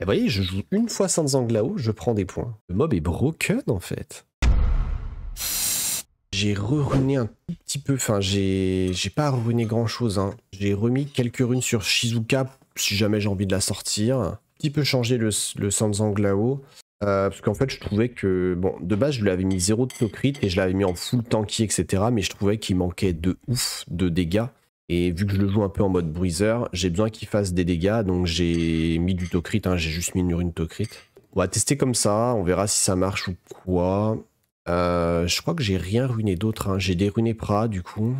Et vous voyez, je joue une fois Zanglao, je prends des points. Le mob est broken en fait. J'ai reruné un petit peu, enfin j'ai pas ruiné grand chose. Hein. J'ai remis quelques runes sur Shizuka si jamais j'ai envie de la sortir. Un petit peu changé le, le Sanzanglao. Euh, parce qu'en fait, je trouvais que. Bon, de base, je lui avais mis zéro de tocrit et je l'avais mis en full tanky, etc. Mais je trouvais qu'il manquait de ouf de dégâts. Et vu que je le joue un peu en mode bruiser, j'ai besoin qu'il fasse des dégâts, donc j'ai mis du Tocrit, hein, j'ai juste mis une Rune Tocrit. On va tester comme ça, on verra si ça marche ou quoi. Euh, je crois que j'ai rien ruiné d'autre, hein. j'ai déruiné Pra du coup.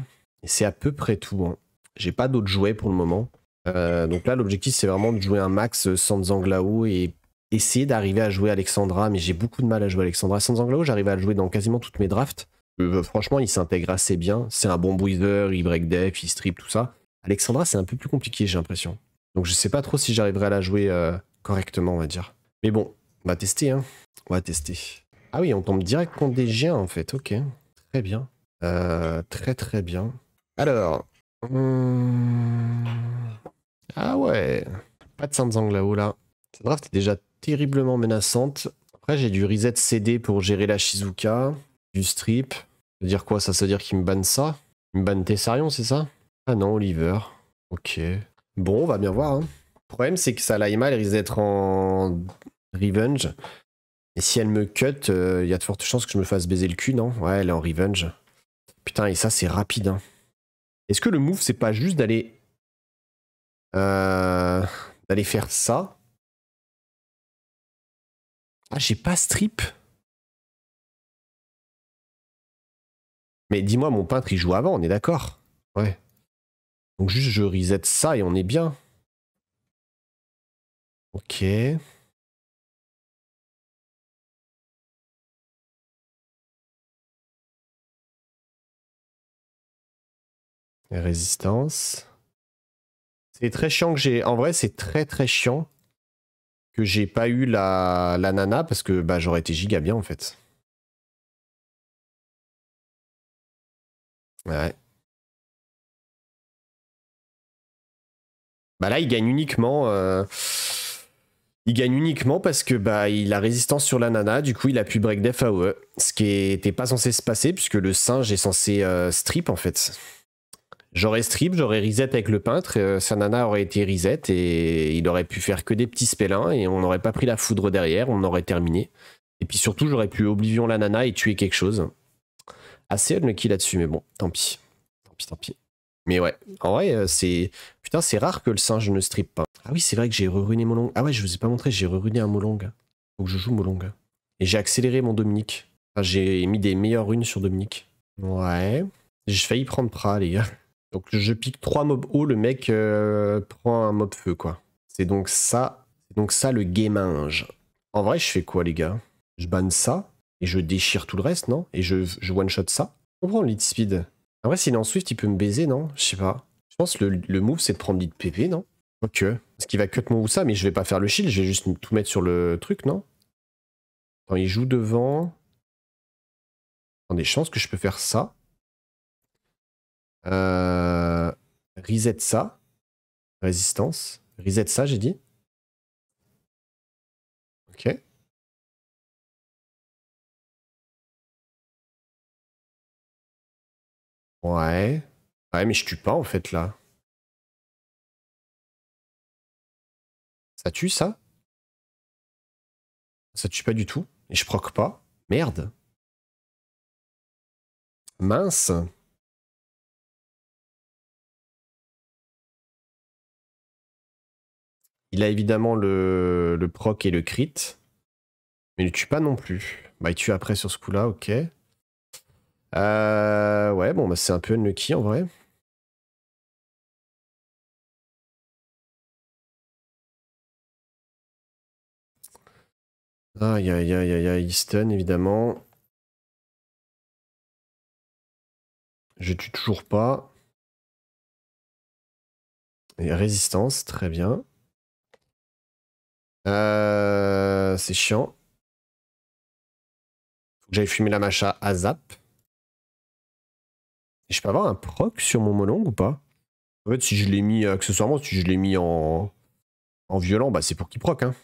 C'est à peu près tout. Hein. J'ai pas d'autres jouets pour le moment. Euh, donc là, l'objectif c'est vraiment de jouer un max euh, sans Zanglao et essayer d'arriver à jouer Alexandra, mais j'ai beaucoup de mal à jouer Alexandra. Sans Zanglao, j'arrive à jouer dans quasiment toutes mes drafts. Euh, franchement, il s'intègre assez bien. C'est un bon breather, il break def, il strip, tout ça. Alexandra, c'est un peu plus compliqué, j'ai l'impression. Donc je sais pas trop si j'arriverai à la jouer euh, correctement, on va dire. Mais bon, on va tester, hein. On va tester. Ah oui, on tombe direct contre des géants, en fait. Ok, très bien. Euh, très très bien. Alors... Hmm. Ah ouais. Pas de Saint-Zang là-haut, là. Cette draft est déjà terriblement menaçante. Après, j'ai du reset CD pour gérer la Shizuka, du strip. Ça veut dire quoi Ça, veut dire qu'il me banne ça Il me banne Tessarion, c'est ça Ah non, Oliver. Ok. Bon, on va bien voir. Hein. Le problème, c'est que ça Laima, elle risque d'être en revenge. Et si elle me cut, euh, il y a de fortes chances que je me fasse baiser le cul, non Ouais, elle est en revenge. Putain, et ça, c'est rapide. Hein. Est-ce que le move, c'est pas juste d'aller. Euh, d'aller faire ça Ah, j'ai pas strip Mais dis-moi, mon peintre, il joue avant, on est d'accord Ouais. Donc juste, je reset ça et on est bien. Ok. résistance. C'est très chiant que j'ai... En vrai, c'est très très chiant que j'ai pas eu la, la nana parce que bah, j'aurais été giga bien en fait. Bah là, il gagne uniquement. Euh, il gagne uniquement parce que bah il a résistance sur la nana, du coup il a pu break def e, ce qui était pas censé se passer puisque le singe est censé euh, strip en fait. J'aurais strip, j'aurais reset avec le peintre, euh, sa nana aurait été reset et il aurait pu faire que des petits spellins et on n'aurait pas pris la foudre derrière, on aurait terminé. Et puis surtout j'aurais pu oblivion la nana et tuer quelque chose assez kill là-dessus, mais bon, tant pis. Tant pis, tant pis. Mais ouais, en vrai, euh, c'est. Putain, c'est rare que le singe ne strip pas. Ah oui, c'est vrai que j'ai reruné long. Ah ouais, je vous ai pas montré, j'ai reruné un Molong. Donc je joue Molong. Et j'ai accéléré mon Dominique. Enfin, j'ai mis des meilleures runes sur Dominique. Ouais. J'ai failli prendre Pra, les gars. Donc je pique 3 mobs haut, le mec euh, prend un mob feu, quoi. C'est donc ça. c'est donc ça le gameinge. En vrai, je fais quoi, les gars Je banne ça et je déchire tout le reste, non Et je, je one-shot ça On prend le lead speed. En vrai, s'il est en Swift, il peut me baiser, non Je sais pas. Je pense que le, move, c'est de prendre lead PP, non Ok. Parce qu'il va cut mon ça, mais je vais pas faire le shield, je vais juste tout mettre sur le truc, non Attends, il joue devant. Attendez, je pense que je peux faire ça. Euh... Reset ça. Résistance. Reset ça, j'ai dit. Ok. Ouais. Ouais, mais je tue pas en fait là. Ça tue ça Ça tue pas du tout. Et je proc pas. Merde. Mince. Il a évidemment le, le proc et le crit. Mais il ne tue pas non plus. Bah, il tue après sur ce coup-là, ok. Euh, ouais, bon, bah, c'est un peu unlucky en vrai. Ah, aïe aïe a, y, Easton, évidemment. Je tue toujours pas. Et résistance, très bien. Euh, c'est chiant. Faut que j'aille fumer la macha à zap. Je peux avoir un proc sur mon Molong ou pas En fait, si je l'ai mis euh, accessoirement, si je l'ai mis en, en violent, bah c'est pour qu'il proc. Hein.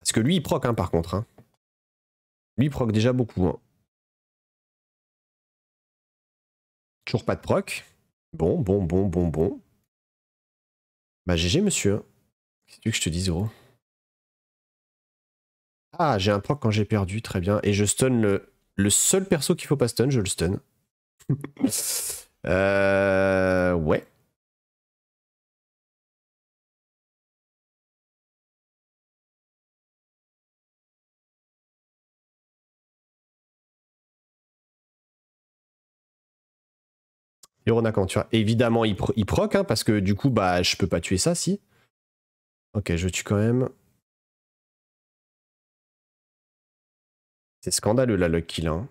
Parce que lui, il proc hein, par contre. Hein. Lui, il proc déjà beaucoup. Hein. Toujours pas de proc. Bon, bon, bon, bon, bon. Bah GG monsieur. C'est ce que que je te dise, gros Ah, j'ai un proc quand j'ai perdu, très bien. Et je stun le, le seul perso qu'il faut pas stun, je le stun. euh, ouais. Et quand tu as Évidemment, il, proc, hein, parce que du coup, bah, je peux pas tuer ça, si. Ok, je tue quand même. C'est scandaleux, la le kill. Hein.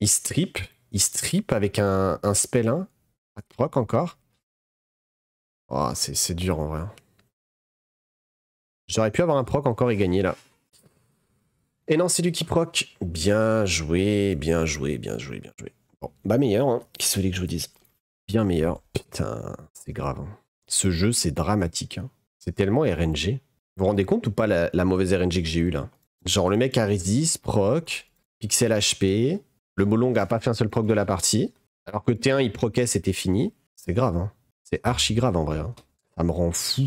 Il strip. Il strip avec un, spell 1. proc encore. Oh, c'est dur en vrai. Hein. J'aurais pu avoir un proc encore et gagner là. Et non, c'est lui qui proc. Bien joué, bien joué, bien joué, bien joué. Bon, bah meilleur, hein. Qu'est-ce que que je vous dise Bien meilleur. Putain, c'est grave. Hein. Ce jeu, c'est dramatique. Hein. C'est tellement RNG. Vous vous rendez compte ou pas la, mauvaise RNG que j'ai eu là Genre le mec a resist, proc, pixel HP, le Molong a pas fait un seul proc de la partie. Alors que T1, il proquait, c'était fini. C'est grave, hein. C'est archi grave en vrai. Hein. Ça me rend fou.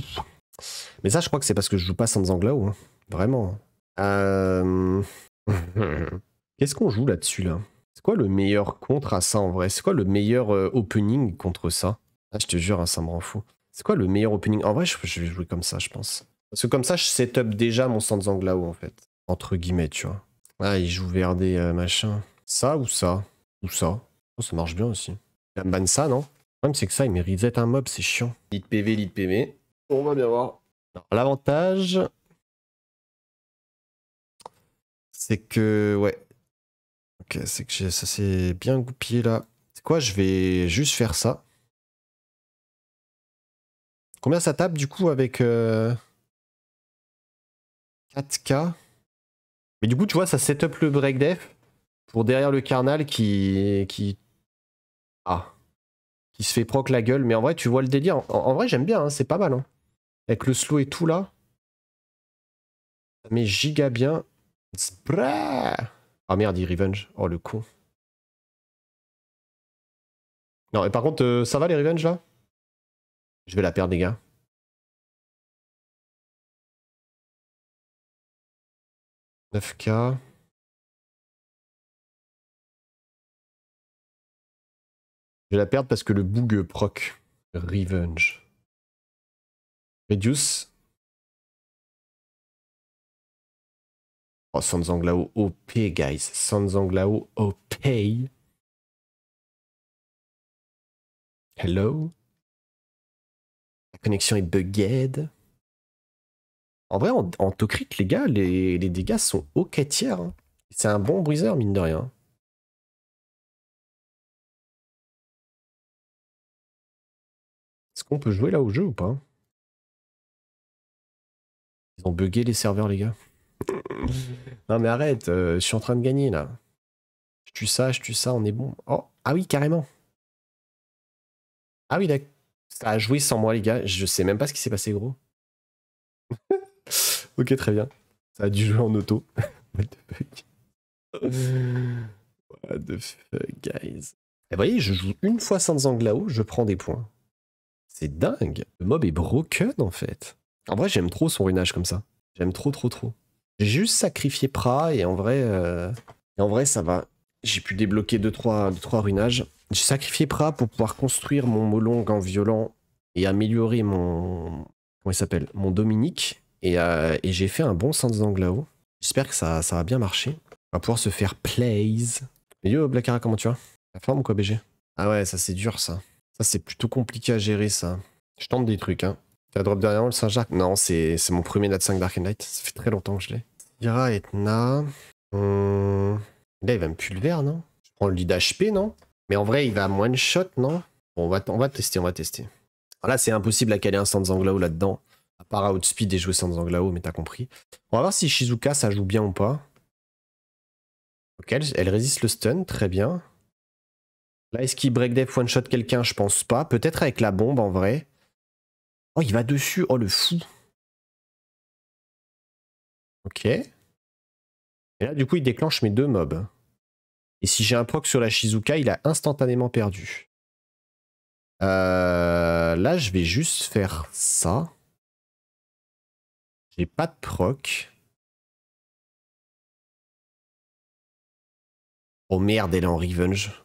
Mais ça, je crois que c'est parce que je joue pas sans Zanglao. Hein. Vraiment. Hein. Euh, qu'est-ce qu'on joue là-dessus, là, C'est quoi le meilleur contre à ça en vrai C'est quoi le meilleur euh, opening contre ça Ah, je te jure, hein, ça me rend fou. C'est quoi le meilleur opening En vrai, je, vais jouer comme ça, je pense. Parce que comme ça, je setup déjà mon sans Zanglao, en fait. Entre guillemets, tu vois. Ah, il joue VRD, euh, machin. Ça ou ça Ou ça oh, Ça marche bien aussi. La ban ça, non Le problème, c'est que ça, il mérite un mob, c'est chiant. lit PV, lit PV. On va bien voir. L'avantage, c'est que ouais ok c'est que ça s'est bien goupillé là c'est quoi je vais juste faire ça combien ça tape du coup avec 4k euh, mais du coup tu vois ça set up le break def pour derrière le carnal qui. qui... Ah. Qui se fait proc la gueule. Mais en vrai, tu vois le délire. En, vrai, j'aime bien, hein, c'est pas mal. Hein. Avec le slow et tout là. Ça met giga bien. Ah merde, il revenge. Oh le con. Non, et par contre, euh, ça va les revenge là Je vais la perdre, les gars. k Je vais la perdre parce que le boug proc. Revenge. Reduce. Oh, Sanzanglao OP, guys. Sanzanglao OP. Hello. La connexion est bugged. En vrai, en, en tocrit, les gars, les, les, dégâts sont au tiers. Hein. C'est un bon briseur mine de rien. On peut jouer là au jeu ou pas Ils ont bugué les serveurs, les gars. non mais arrête, euh, je suis en train de gagner là. Je tue ça, je tue ça, on est bon. Oh, ah oui, carrément. Ah oui, Ça a joué sans moi, les gars. Je sais même pas ce qui s'est passé, gros. ok, très bien. Ça a dû jouer en auto. What the fuck guys Et eh, vous voyez, je joue une fois sans là-haut je prends des points. C'est dingue. Le mob est broken en fait. En vrai, j'aime trop son runage comme ça. J'aime trop, trop, trop. J'ai juste sacrifié Pra et en vrai, euh, en vrai ça va. J'ai pu débloquer 2-3 deux, trois, deux, trois ruinages. J'ai sacrifié Pra pour pouvoir construire mon Molong en violent et améliorer mon. Comment il s'appelle Mon Dominique. Et, euh, et j'ai fait un bon sens haut J'espère que ça, ça va bien marcher. On va pouvoir se faire plays. Mais yo, Blackara, comment tu vas La forme ou quoi, BG Ah ouais, ça c'est dur ça. Ça, c'est plutôt compliqué à gérer, ça. Je tente des trucs, hein. T'as drop derrière le Saint-Jacques Non, c'est mon premier Nat 5 Dark Knight. Ça fait très longtemps que je l'ai. Ira et Hum... Là, il va me vert, non Je prends le lead HP, non Mais en vrai, il va moins de shot, non Bon, on va, on va tester, on va tester. Alors là, c'est impossible à caler un Anglao là-dedans. À part à Outspeed et jouer Sans Anglao, mais t'as compris. On va voir si Shizuka, ça joue bien ou pas. Ok, elle résiste le stun, très bien. Là, est-ce qu'il break def one shot quelqu'un Je pense pas. Peut-être avec la bombe en vrai. Oh, il va dessus. Oh, le fou. Ok. Et là, du coup, il déclenche mes deux mobs. Et si j'ai un proc sur la Shizuka, il a instantanément perdu. Euh, là, je vais juste faire ça. J'ai pas de proc. Oh merde, elle est en revenge.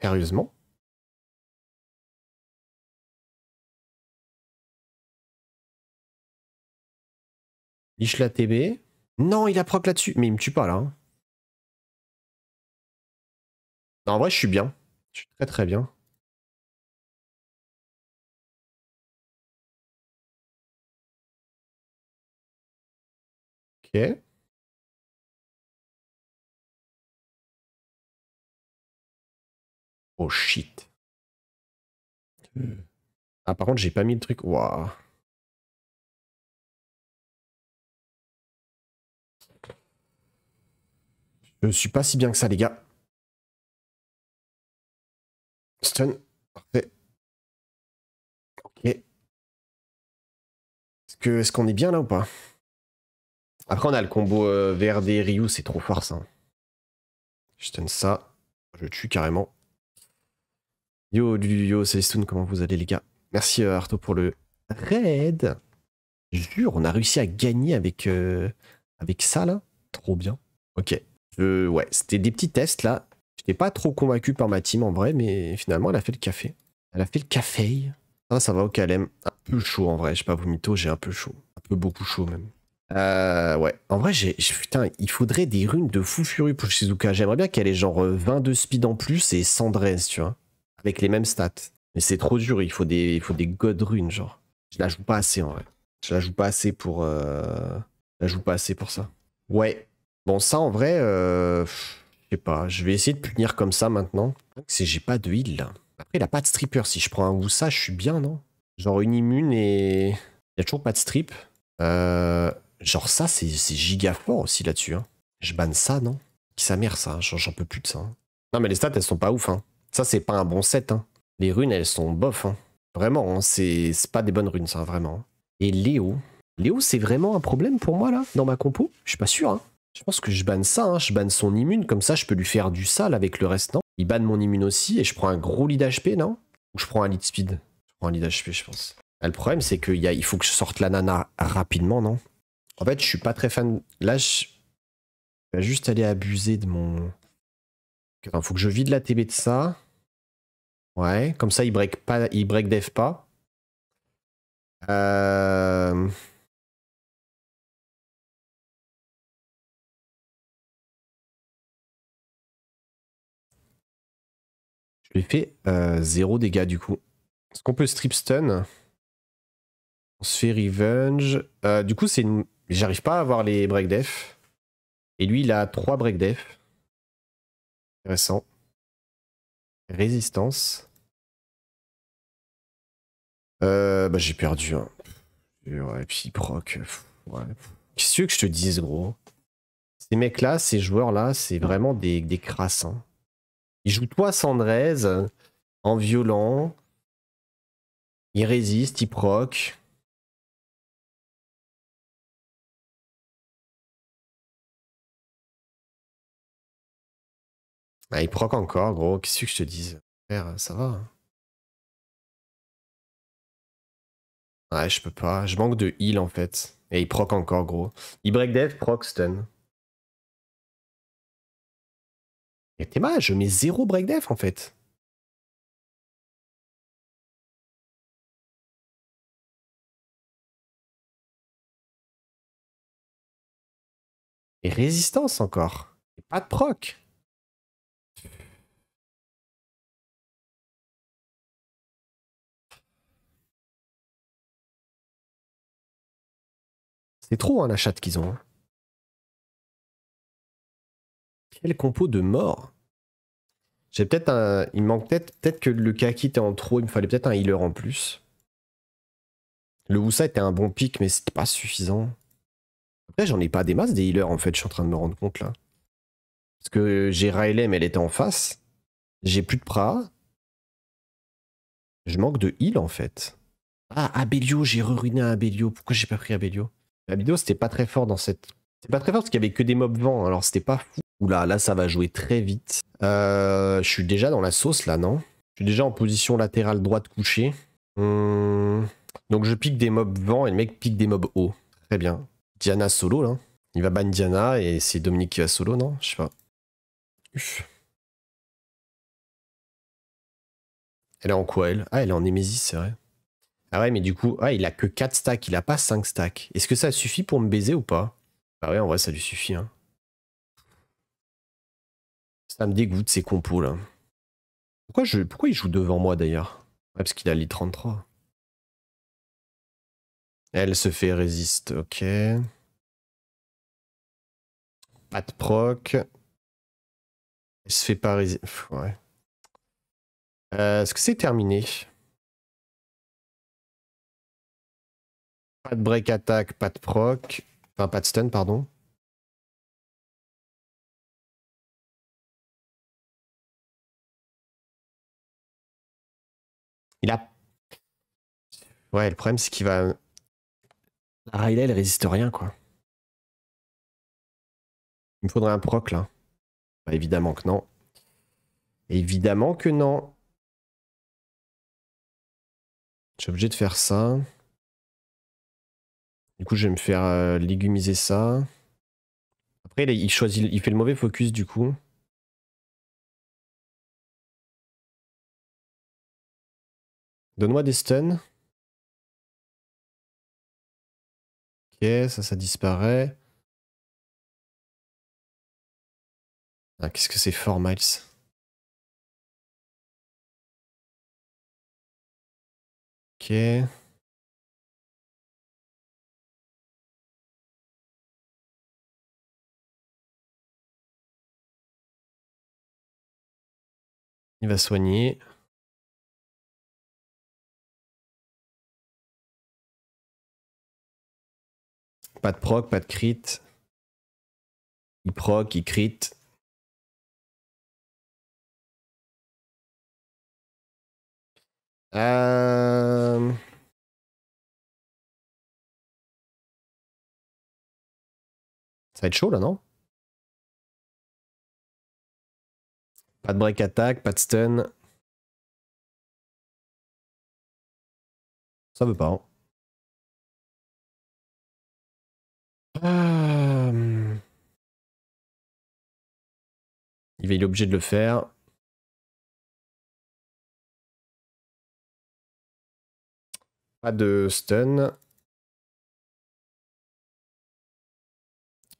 Sérieusement Liche la TB. Non, il a proc là-dessus. Mais il me tue pas là. Hein. Non, en vrai, je suis bien. Je suis très très bien. Ok. Oh shit. Hmm. Ah par contre j'ai pas mis le truc. Waouh. Je suis pas si bien que ça les gars. Stun. Parfait. Ok. Est-ce qu'on est, bien là ou pas Après on a le combo euh, VRD Ryu, c'est trop fort ça. Je stun ça. Je tue carrément. Yo, yo, c'est Stone. comment vous allez les gars Merci euh, Arto pour le raid. Jure, on a réussi à gagner avec, euh, avec ça là. Trop bien. Ok. ouais, c'était des petits tests là. J'étais pas trop convaincu par ma team en vrai, mais finalement elle a fait le café. Elle a fait le café. Ah, ça va au calme. Un peu chaud en vrai, je sais pas vous j'ai un peu chaud. Un peu beaucoup chaud même. Euh, ouais. En vrai, j'ai, putain, il faudrait des runes de fou furieux pour Shizuka. J'aimerais bien qu'elle ait genre 22 speed en plus et 100 tu vois avec les mêmes stats. Mais c'est trop dur, il faut des, il faut des god runes, genre. Je la joue pas assez en vrai. Je la joue pas assez pour. Euh, je la joue pas assez pour ça. Ouais. Bon, ça en vrai, euh, je sais pas. Je vais essayer de punir comme ça maintenant. C'est j'ai pas de heal Après, il a pas de stripper. Si je prends un ça, je suis bien, non Genre une immune et. Il a toujours pas de strip. Euh, genre ça, c'est giga fort aussi là-dessus. Hein. Je banne ça, non Qui s'amère, ça hein. J'en peux plus de ça. Hein. Non, mais les stats, elles sont pas ouf. Hein. Ça, c'est pas un bon set. Hein. Les runes, elles sont bof. Hein. Vraiment, hein, c'est pas des bonnes runes, ça, vraiment. Hein. Et Léo. Léo, c'est vraiment un problème pour moi, là, dans ma compo Je suis pas sûr. Je pense que je banne ça. Je banne son immune. Comme ça, je peux lui faire du sale avec le reste, Il banne mon immune aussi et je prends un gros lit HP, non Ou je prends un lead speed Je prends un lead HP, je pense. Ah, le problème, c'est qu'il a... faut que je sorte la nana rapidement, non En fait, je suis pas très fan. Là, je. Je vais juste aller abuser de mon faut que je vide la TB de ça. Ouais, comme ça, il break pas, il break pas. Euh, je lui fais euh, 0 dégâts du coup. Est-ce qu'on peut strip stun On se fait revenge. Euh, du coup, c'est j'arrive pas à avoir les break def. Et lui, il a 3 break def. Intéressant. Résistance. Euh, bah, j'ai perdu. Hein. Ouais, et puis proc. Ouais. Qu'est-ce que, je te dise, gros Ces mecs-là, ces joueurs-là, c'est vraiment des, des crasses. Hein. Ils jouent toi Sandrez en violent. Ils résistent, ils proc. Bah, il proc encore, gros. Qu'est-ce que je te dise ça va. Hein. Ouais, je peux pas. Je manque de heal, en fait. Et il proc encore, gros. Il break proc, stun. Et t'es mal, je mets zéro break def, en fait. Et résistance encore. Et pas de proc. C'est trop hein, la chatte qu'ils ont. Hein. Quel compo de mort J'ai peut-être un. Il manque peut-être que le Kaki était en trop, il me fallait peut-être un healer en plus. Le Oussa était un bon pic, mais c'était pas suffisant. Après, j'en ai pas des masses des healers en fait, je suis en train de me rendre compte là. Parce que j'ai Raelem, elle était en face. J'ai plus de Pra. Je manque de heal en fait. Ah, Abelio, j'ai ruiné un Abelio. Pourquoi j'ai pas pris Abelio vidéo c'était pas très fort dans cette. C'était pas très fort parce qu'il y avait que des mobs vents, alors c'était pas fou. Oula, là, ça va jouer très vite. Euh, je suis déjà dans la sauce là, non Je suis déjà en position latérale droite couchée. Hum, donc je pique des mobs vents et le mec pique des mobs haut. Très bien. Diana solo là. Il va ban Diana et c'est Dominique qui va solo, non Je sais pas. Elle est en quoi elle Ah, elle est en Nemesis, c'est vrai. Ah ouais, mais du coup, il a que 4 stacks, il a pas 5 stacks. Est-ce que ça suffit pour me baiser ou pas Bah ouais, en vrai, ça lui suffit. Hein. Ça me dégoûte ces compos là. Pourquoi, je, pourquoi il joue devant moi d'ailleurs Ouais, parce qu'il a les 33. Elle se fait résiste, ok. Pas de proc. Elle se fait pas résister. Ouais. Euh, est-ce que c'est terminé Pas de break attack, pas de proc. Enfin, pas de stun, pardon. Il a. Ouais, le problème, c'est qu'il va. La Riley, elle résiste rien, quoi. Il me faudrait un proc, là. Bah, évidemment que non. Évidemment que non. J'ai obligé de faire ça. Du coup, je vais me faire euh, légumiser ça. Après, il choisit, il fait le mauvais focus du coup. Donne-moi des stuns. Ok, ça, ça disparaît. Ah, Qu'est-ce que c'est fort, Miles Ok. Il va soigner. Pas de proc, pas de crit. Il proc, il crit. Euh, Ça va être chaud là, non Pas de break attack, pas de stun. Ça veut pas. Hein. Euh, il est obligé de le faire. Pas de stun.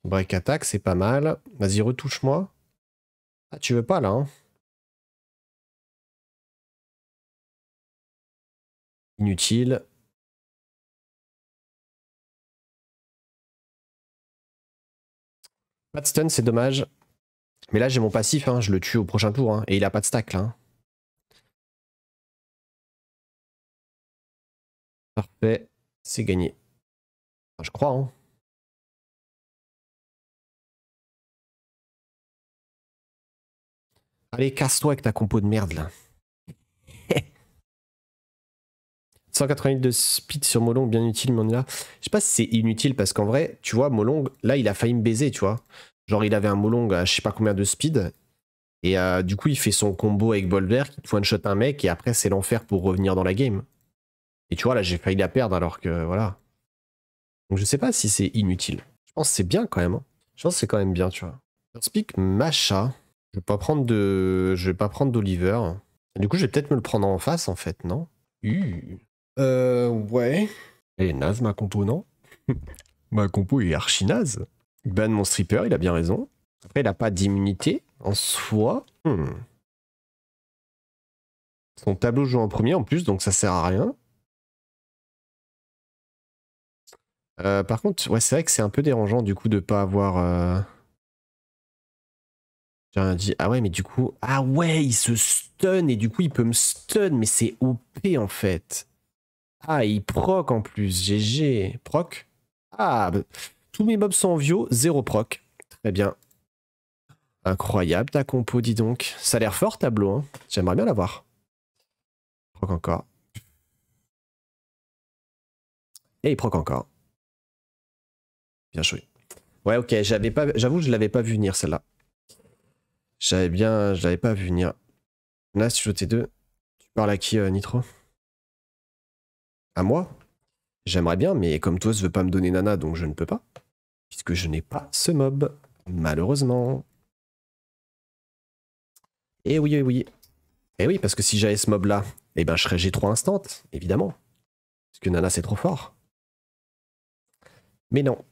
Break attack, c'est pas mal. Vas-y, retouche-moi. Ah, tu veux pas là, hein Inutile. Pas de stun, c'est dommage. Mais là, j'ai mon passif, hein, je le tue au prochain tour. Hein, et il a pas de stack, là. Parfait, c'est gagné. je crois, hein. Allez, casse-toi avec ta compo de merde là. 180 de speed sur Molong, bien utile, mais on est là. Je sais pas si c'est inutile parce qu'en vrai, tu vois, Molong, là, il a failli me baiser, tu vois. Genre, il avait un Molong à je sais pas combien de speed. Et euh, du coup, il fait son combo avec qui il one-shot un mec, et après, c'est l'enfer pour revenir dans la game. Et tu vois, là, j'ai failli la perdre alors que voilà. Donc, je sais pas si c'est inutile. Je pense que c'est bien quand même. Hein. Je pense que c'est quand même bien, tu vois. Speak Macha. Je vais pas prendre de. Je vais pas prendre d'Oliver. Du coup, je vais peut-être me le prendre en face, en fait, non Euh. Ouais. est naze ma compo, non Ma compo est archi naze. Ban mon stripper, il a bien raison. Après, il n'a pas d'immunité en soi. Hmm. Son tableau joue en premier en plus, donc ça sert à rien. Euh, par contre, ouais, c'est vrai que c'est un peu dérangeant du coup de pas avoir. Euh, j'ai dit, ah ouais, mais du coup, ah ouais, il se stun et du coup, il peut me stun, mais c'est OP en fait. Ah, il proc en plus, GG. Proc Ah, bah, tous mes mobs sont en zéro proc. Très bien. Incroyable ta compo, dis donc. Ça a l'air fort, tableau. Hein. J'aimerais bien l'avoir. Proc encore. Et il proc encore. Bien joué. Ouais, ok, j'avais pas, j'avoue, je l'avais pas vu venir celle-là. J'avais bien, je l'avais pas vu venir. Là, tu veux t tu parles à qui, euh, Nitro À moi J'aimerais bien, mais comme toi, ne veux pas me donner Nana, donc je ne peux pas. Puisque je n'ai pas ce mob, malheureusement. Eh oui, oui eh oui. Eh oui, parce que si j'avais ce mob-là, eh ben, je serais G3 instant, évidemment. Parce que Nana, c'est trop fort. Mais non,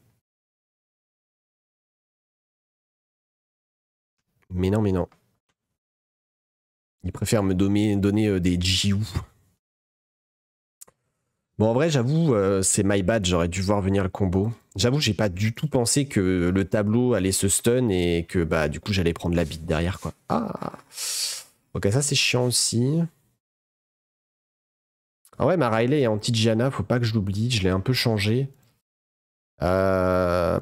Mais non, mais non. Il préfère me donner, euh, des Jiu. Bon, en vrai, j'avoue, euh, c'est my bad, j'aurais dû voir venir le combo. J'avoue, j'ai pas du tout pensé que le tableau allait se stun et que bah du coup j'allais prendre la bite derrière quoi. Ah Ok, ça c'est chiant aussi. Ah ouais, ma Riley est anti-Gianna, faut pas que je l'oublie, je l'ai un peu changé. Euh...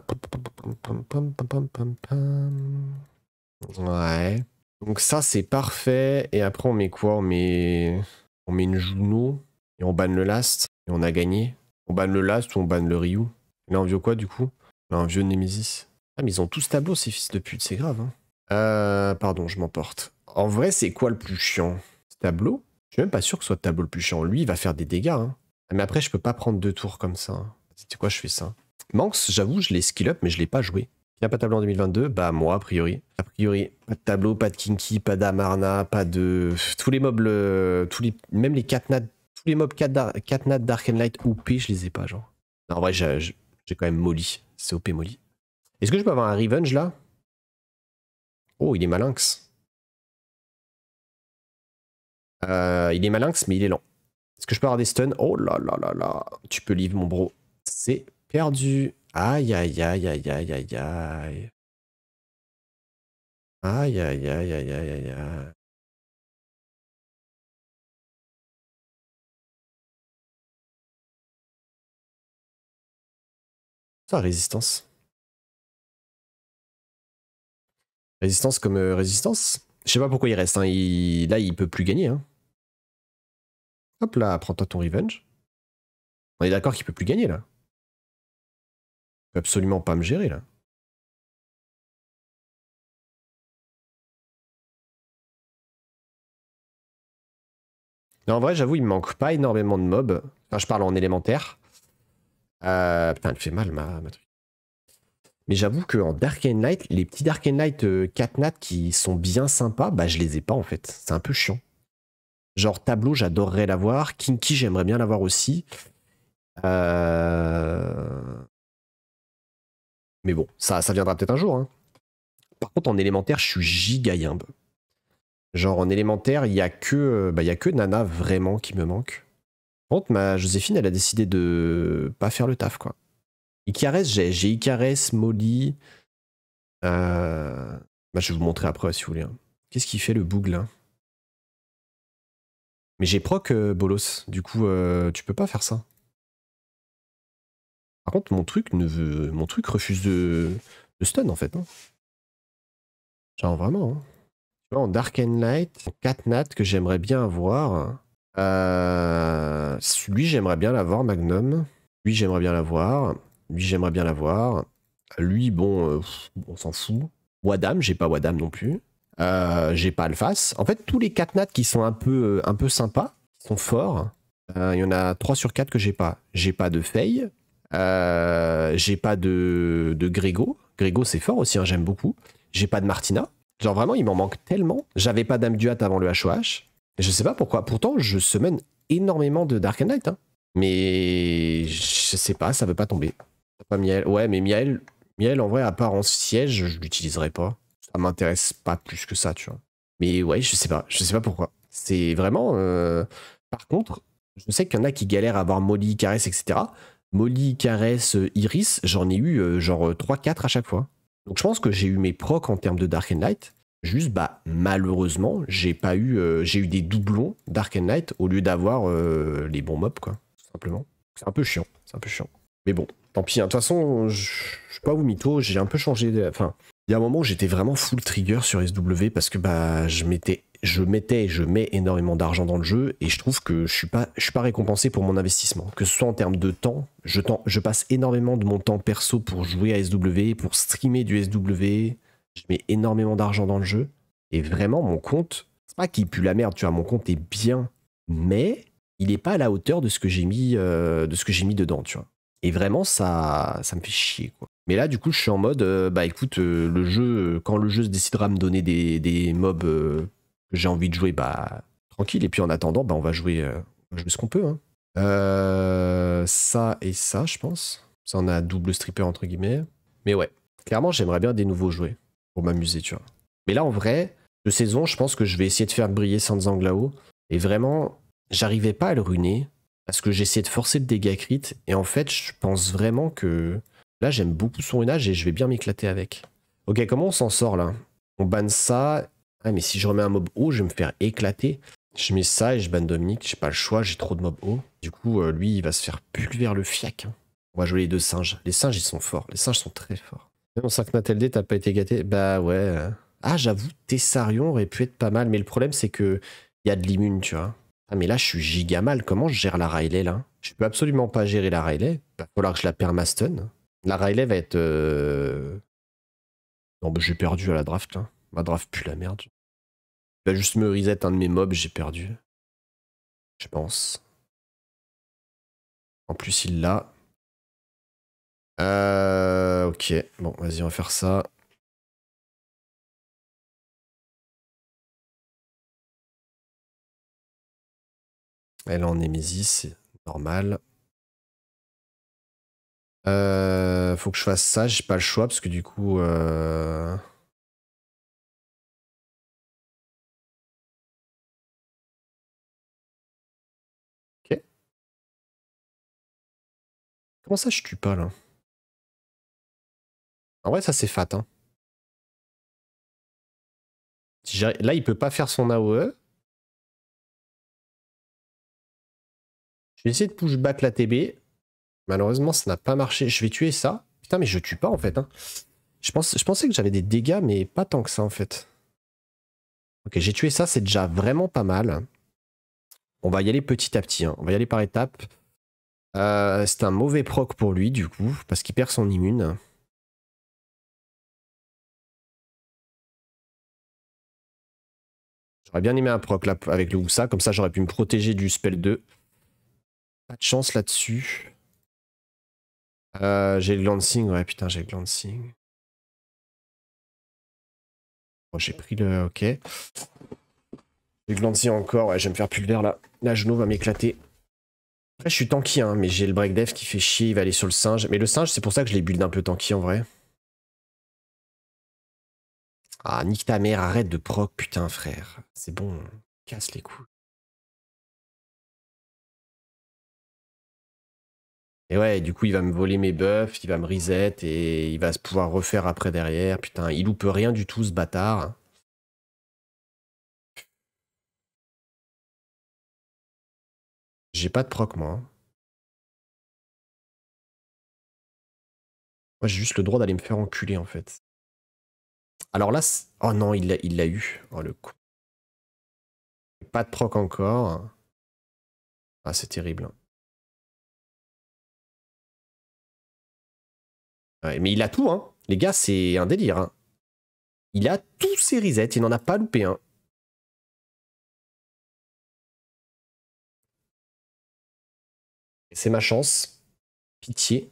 Ouais. Donc ça, c'est parfait. Et après, on met quoi on met... on met une Juno et on banne le last. Et on a gagné. On banne le last ou on banne le Ryu. Là, on vieux quoi, du coup Là, un vieux Nemesis. Ah, mais ils ont tous tableau, ces fils de pute. C'est grave. Hein. Euh, pardon, je m'emporte. En vrai, c'est quoi le plus chiant ce Tableau Je suis même pas sûr que ce soit tableau le plus chiant. Lui, il va faire des dégâts. Hein. Mais après, je peux pas prendre deux tours comme ça. C'était hein. quoi, je fais ça Manx, j'avoue, je l'ai skill up, mais je l'ai pas joué pas de tableau en 2022 Bah moi, a priori. A priori, pas de tableau, pas de Kinky, pas d'Amarna, pas de... Tous les mobs, euh, tous les... même les nats tous les mobs 4 nades Dark and Light OP, je les ai pas, genre. en vrai, j'ai quand même Molly. C'est OP Molly. Est-ce que je peux avoir un Revenge, là Oh, il est malinx. Euh, il est malinx, mais il est lent. Est-ce que je peux avoir des stuns Oh là là là là Tu peux live, mon bro. C'est perdu. Aïe, aïe, aïe, aïe, aïe, aïe, aïe. Aïe, aïe, aïe, aïe, aïe, aïe, aïe. Ça, résistance. Résistance comme euh, résistance. Je sais pas pourquoi il reste. Hein. Il... Là, il peut plus gagner. Hein. Hop là, prends-toi ton revenge. On est d'accord qu'il peut plus gagner là absolument pas me gérer là. Non, en vrai, j'avoue, il manque pas énormément de mobs. Enfin, je parle en élémentaire. Euh, putain, elle fait mal ma, truc. Mais j'avoue en Dark and Light, les petits Dark and Light euh, Catnat qui sont bien sympas, bah je les ai pas en fait. C'est un peu chiant. Genre Tableau, j'adorerais l'avoir. Kinky, j'aimerais bien l'avoir aussi. Euh... Mais bon, ça, ça viendra peut-être un jour. Hein. Par contre, en élémentaire, je suis giga Genre, en élémentaire, il n'y a, que, euh, bah, a que Nana vraiment qui me manque. Par contre, ma Joséphine, elle a décidé de pas faire le taf, quoi. Icarès, j'ai. J'ai Icarès, Molly. Euh, bah, je vais vous montrer après, si vous voulez. Hein. Qu'est-ce qui fait le bougle Mais j'ai proc euh, Bolos. Du coup, tu tu peux pas faire ça. Par contre, mon truc refuse de, stun en fait. Hein. Genre vraiment. Hein. En Dark and Light, 4 nat que j'aimerais bien avoir. Euh, lui, j'aimerais bien l'avoir, Magnum. Lui, j'aimerais bien l'avoir. Lui, j'aimerais bien l'avoir. Lui, bon, euh, on s'en fout. Wadam, j'ai pas Wadam non plus. Euh, j'ai pas Alphas. En fait, tous les 4 nats qui sont un peu, un peu sympas, sont forts. Il y en a 3 sur 4 que j'ai pas. J'ai pas de Faye, euh, j'ai pas de, de Grégo. Grégo, c'est fort aussi, hein, j'aime beaucoup. J'ai pas de Martina. Genre vraiment, il m'en manque tellement. J'avais pas d'âme duat avant le HOH. Je sais pas pourquoi. Pourtant, je semaine énormément de Dark and hein. Mais je sais pas, ça veut pas tomber. Miel. Ouais, mais Miel, Miel, en vrai, à part en siège, je l'utiliserai pas. Ça m'intéresse pas plus que ça, tu vois. Mais ouais, je sais pas. Je sais pas pourquoi. C'est vraiment. Euh, par contre, je sais qu'il y en a qui galèrent à avoir Molly, Caresse, etc. Molly, Caresse, Iris, j'en ai eu euh, genre 3-4 euh, à chaque fois. Donc je pense que j'ai eu mes procs en termes de Dark and Light. Juste, bah, malheureusement, j'ai pas eu, euh, j'ai eu des doublons Dark and Light au lieu d'avoir les bons mobs, quoi, simplement. C'est un peu chiant, c'est un peu chiant. Mais bon, tant pis. Hein. De toute façon, je suis pas vous mytho, j'ai un peu changé. Enfin, il y a un moment où j'étais vraiment full trigger sur SW parce que bah, je m'étais je mettais je mets énormément d'argent dans le jeu et je trouve que je suis pas suis pas récompensé pour mon investissement que ce soit en termes de temps je, passe énormément de mon temps perso pour jouer à SW pour streamer du SW je mets énormément d'argent dans le jeu et vraiment mon compte c'est pas qu'il pue la merde tu vois mon compte est bien mais il n'est pas à la hauteur de ce que j'ai mis euh, de ce que j'ai mis dedans tu vois et vraiment ça ça me fait chier mais là, du coup, je suis en mode, euh, bah écoute, euh, le jeu, quand le jeu se décidera à me donner des mobs j'ai envie de jouer, bah tranquille. Et puis en attendant, bah, on va jouer, euh, ce qu'on peut. Hein. Euh, ça et ça, je pense. Ça en a double stripper entre guillemets. Mais ouais, clairement, j'aimerais bien des nouveaux jouets pour m'amuser, tu vois. Mais là, en vrai, de saison, je pense que je vais essayer de faire briller sans là Et vraiment, j'arrivais pas à le ruiner parce que j'essayais de forcer le dégâts crit. Et en fait, je pense vraiment que là, j'aime beaucoup son runage et je vais bien m'éclater avec. Ok, comment on s'en sort là On banne ça ah, mais si je remets un mob haut, je vais me faire éclater. Je mets ça et je banne Dominique, j'ai pas le choix, j'ai trop de mob haut. Du coup, euh, lui, il va se faire pulver le fiac. Moi, hein. On va jouer les deux singes. Les singes, ils sont forts. Les singes sont très forts. Mon en 5 Nateldé, t'as pas été gâté Bah ouais. Hein. Ah, j'avoue, Tessarion aurait pu être pas mal, mais le problème, c'est que il y a de l'immune, tu vois. Ah, mais là, je suis giga mal. Comment je gère la Riley, là Je peux absolument pas gérer la Riley. Va bah, falloir que je la Maston. La Riley va être... Euh, non, bah, j'ai perdu à la draft, hein. Ma draft pue la merde juste me reset un de mes mobs, j'ai perdu. Je pense. En plus, il l'a. Euh, ok, bon, vas-y, on va faire ça. Elle en est c'est normal. Euh, faut que je fasse ça, j'ai pas le choix parce que du coup. Euh, Comment ça, je tue pas, là En vrai, ça, c'est fat, hein. Là, il peut pas faire son AOE. Je vais essayer de push back la TB. Malheureusement, ça n'a pas marché. Je vais tuer ça. Putain, mais je tue pas, en fait. Hein. Je, pense, je pensais que j'avais des dégâts, mais pas tant que ça, en fait. Ok, j'ai tué ça. C'est déjà vraiment pas mal. On va y aller petit à petit. Hein. On va y aller par étapes. Euh, c'est un mauvais proc pour lui, du coup, parce qu'il perd son immune. J'aurais bien aimé un proc là, avec le Oussa, comme ça j'aurais pu me protéger du spell 2. Pas de chance là-dessus. Euh, j'ai le glancing, ouais putain j'ai le glancing. Oh, j'ai pris le... ok. J'ai glancing encore, ouais je vais me faire l'air là. La genou va m'éclater. Après, je suis tanky, hein, mais j'ai le break dev qui fait chier, il va aller sur le singe. Mais le singe, c'est pour ça que je l'ai build un peu tanky en vrai. Ah, nique ta mère, arrête de proc, putain, frère. C'est bon, casse les coups. Et ouais, du coup, il va me voler mes buffs, il va me reset et il va se pouvoir refaire après derrière. Putain, il loupe rien du tout, ce bâtard. J'ai pas de proc, moi. Hein. Moi, j'ai juste le droit d'aller me faire enculer, en fait. Alors là, oh non, il l'a eu. Oh, le coup. Pas de proc encore. Ah, c'est terrible. Hein. mais il a tout, hein. Les gars, c'est un délire. Hein. Il a tous ses resets, il n'en a pas loupé un. C'est ma chance. Pitié.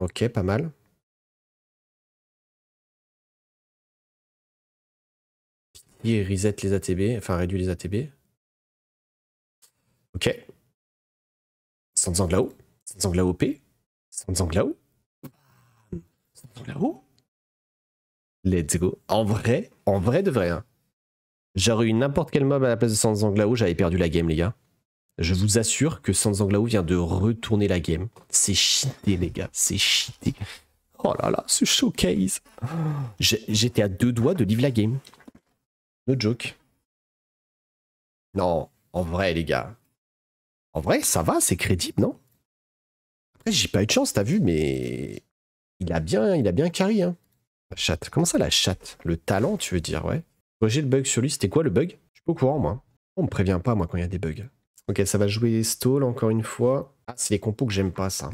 Ok, pas mal. Pitié, reset les ATB, enfin réduit les ATB. Ok. P, sans OP. Sans haut Let's go. En vrai, en vrai de vrai. Hein. J'aurais eu n'importe quel mob à la place de Sans là-haut, j'avais perdu la game, les gars. Je vous assure que Sans Anglaou vient de retourner la game. C'est cheaté, les gars. C'est cheaté. Oh là là, ce showcase. J'étais à deux doigts de livre la game. No joke. Non, en vrai, les gars. En vrai, ça va, c'est crédible, non Après, j'ai pas eu de chance, t'as vu, mais il a bien, il a bien carry. Hein. La chatte. Comment ça, la chatte Le talent, tu veux dire, ouais. J'ai le bug sur lui, c'était quoi le bug Je suis pas au courant, moi. On me prévient pas, moi, quand il y a des bugs. Ok, ça va jouer Stall encore une fois. Ah, c'est les compos que j'aime pas, ça.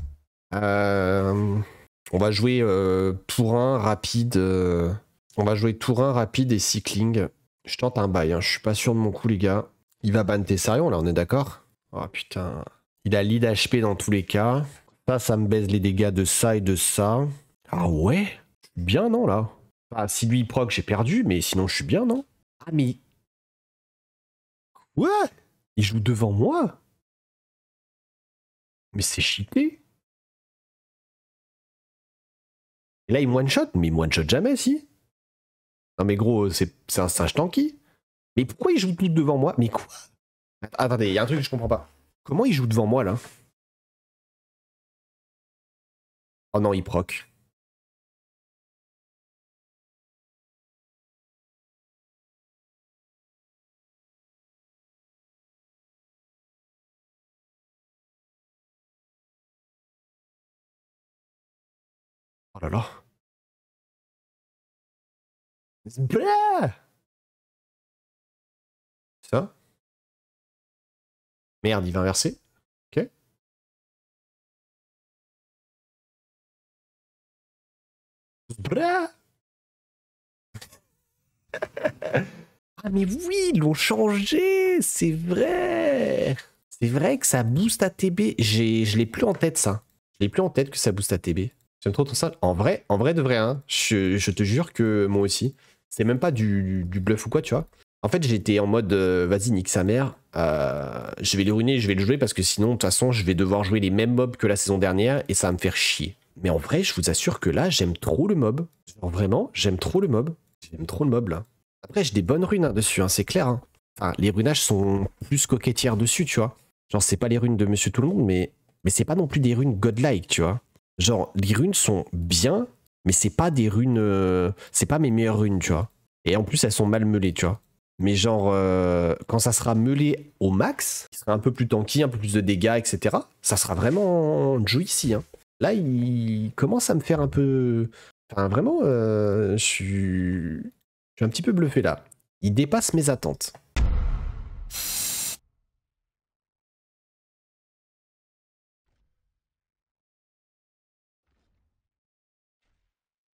Euh, on va jouer tour euh, Tourin rapide. Euh, on va jouer Tourin rapide et Cycling. Je tente un bail, hein. je suis pas sûr de mon coup, les gars. Il va banter, Tessarion, là, on est d'accord Oh putain. Il a lead HP dans tous les cas. Ça, ça me baise les dégâts de ça et de ça. Ah ouais Bien, non, là ah, Si lui il proc, j'ai perdu, mais sinon, je suis bien, non Ah, mais. Il joue devant moi Mais c'est cheaté Et là, il me one-shot Mais il me one-shot jamais, si Non, mais gros, euh, c'est un singe tanky. Mais pourquoi il joue tout devant moi Mais quoi Attendez, il y a un truc que je comprends pas. Comment il joue devant moi, là Oh non, il proc. Oh là là. Ça Merde, il va inverser. Ok. ah mais oui, ils l'ont changé, c'est vrai. C'est vrai que ça booste ATB. Je l'ai plus en tête ça. Je l'ai plus en tête que ça booste TB. J'aime trop tout ça. En vrai, en vrai de vrai, hein, je, te jure que moi aussi. C'est même pas du, bluff ou quoi, tu vois. En fait, j'étais en mode, euh, vas-y, nique sa mère. Euh, je vais le ruiner, je vais le jouer parce que sinon, de toute façon, je vais devoir jouer les mêmes mobs que la saison dernière et ça va me faire chier. Mais en vrai, je vous assure que là, j'aime trop le mob. Genre, vraiment, j'aime trop le mob. J'aime trop le mob, là. Après, j'ai des bonnes runes hein, dessus, hein, c'est clair. Hein. les runages sont plus coquetières dessus, tu vois. Genre, c'est pas les runes de Monsieur Tout le Monde, mais, mais c'est pas non plus des runes godlike, tu vois. Genre, les runes sont bien, mais c'est pas des runes. Euh, c'est pas mes meilleures runes, tu vois. Et en plus, elles sont mal meulées, tu vois. Mais genre, euh, quand ça sera meulé au max, qui sera un peu plus tanky, un peu plus de dégâts, etc., ça sera vraiment juicy. Hein. Là, il commence à me faire un peu. Enfin, vraiment, euh, je suis. Je suis un petit peu bluffé là. Il dépasse mes attentes.